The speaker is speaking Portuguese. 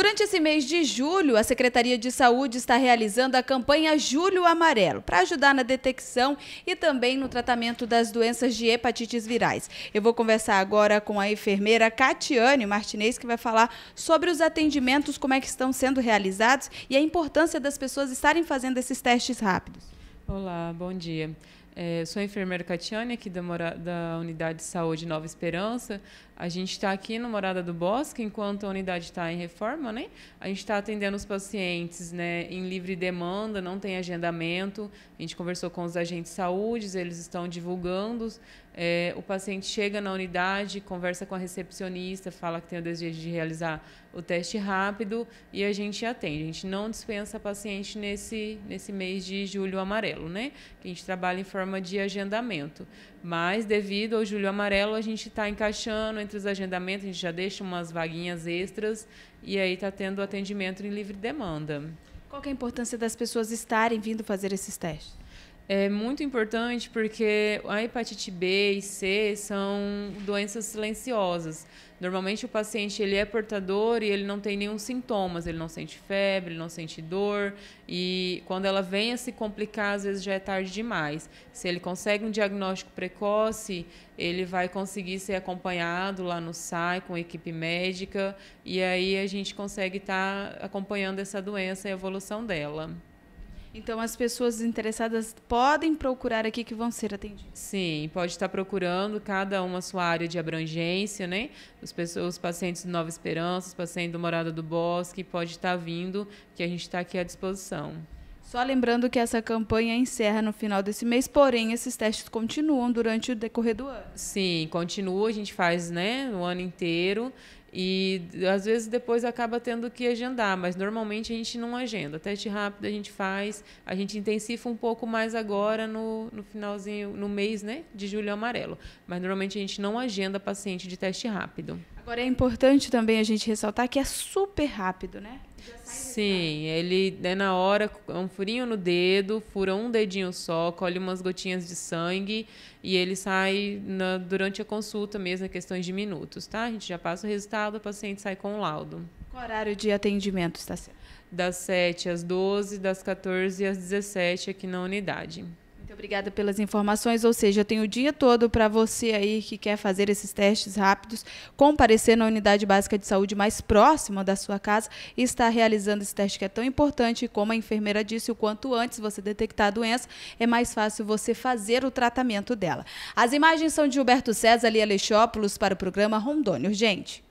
Durante esse mês de julho, a Secretaria de Saúde está realizando a campanha Julho Amarelo para ajudar na detecção e também no tratamento das doenças de hepatites virais. Eu vou conversar agora com a enfermeira Catiane Martinez, que vai falar sobre os atendimentos, como é que estão sendo realizados e a importância das pessoas estarem fazendo esses testes rápidos. Olá, bom dia. É, sou a enfermeira Catiane, aqui da, Mora da Unidade de Saúde Nova Esperança. A gente está aqui no Morada do Bosque, enquanto a unidade está em reforma, né? A gente está atendendo os pacientes né, em livre demanda, não tem agendamento. A gente conversou com os agentes de saúde, eles estão divulgando é, o paciente chega na unidade, conversa com a recepcionista, fala que tem o desejo de realizar o teste rápido e a gente atende. A gente não dispensa paciente nesse, nesse mês de julho amarelo, né? Que a gente trabalha em forma de agendamento. Mas, devido ao julho amarelo, a gente está encaixando entre os agendamentos, a gente já deixa umas vaguinhas extras e aí está tendo atendimento em livre demanda. Qual é a importância das pessoas estarem vindo fazer esses testes? é muito importante porque a hepatite B e C são doenças silenciosas. Normalmente o paciente ele é portador e ele não tem nenhum sintomas, ele não sente febre, ele não sente dor e quando ela vem a se complicar às vezes já é tarde demais. Se ele consegue um diagnóstico precoce, ele vai conseguir ser acompanhado lá no SAI com equipe médica e aí a gente consegue estar tá acompanhando essa doença e a evolução dela. Então as pessoas interessadas podem procurar aqui que vão ser atendidas. Sim, pode estar procurando cada uma sua área de abrangência, né? Os, pessoas, os pacientes do Nova Esperança, os pacientes do Morada do Bosque, pode estar vindo, que a gente está aqui à disposição. Só lembrando que essa campanha encerra no final desse mês, porém esses testes continuam durante o decorrer do ano. Sim, continua, a gente faz né, o ano inteiro e às vezes depois acaba tendo que agendar, mas normalmente a gente não agenda. Teste rápido a gente faz, a gente intensifica um pouco mais agora no, no finalzinho, no mês né, de julho amarelo. Mas normalmente a gente não agenda paciente de teste rápido. Agora é importante também a gente ressaltar que é super rápido, né? Sim, ele é na hora, é um furinho no dedo, fura um dedinho só, colhe umas gotinhas de sangue e ele sai na, durante a consulta mesmo, em questões de minutos, tá? A gente já passa o resultado, o paciente sai com o laudo. Qual horário de atendimento está sendo? Das 7 às 12, das 14 às 17 aqui na unidade obrigada pelas informações. Ou seja, eu tenho o dia todo para você aí que quer fazer esses testes rápidos, comparecer na unidade básica de saúde mais próxima da sua casa e estar realizando esse teste que é tão importante. como a enfermeira disse, o quanto antes você detectar a doença, é mais fácil você fazer o tratamento dela. As imagens são de Gilberto César e Alexópolis para o programa Rondônia Urgente.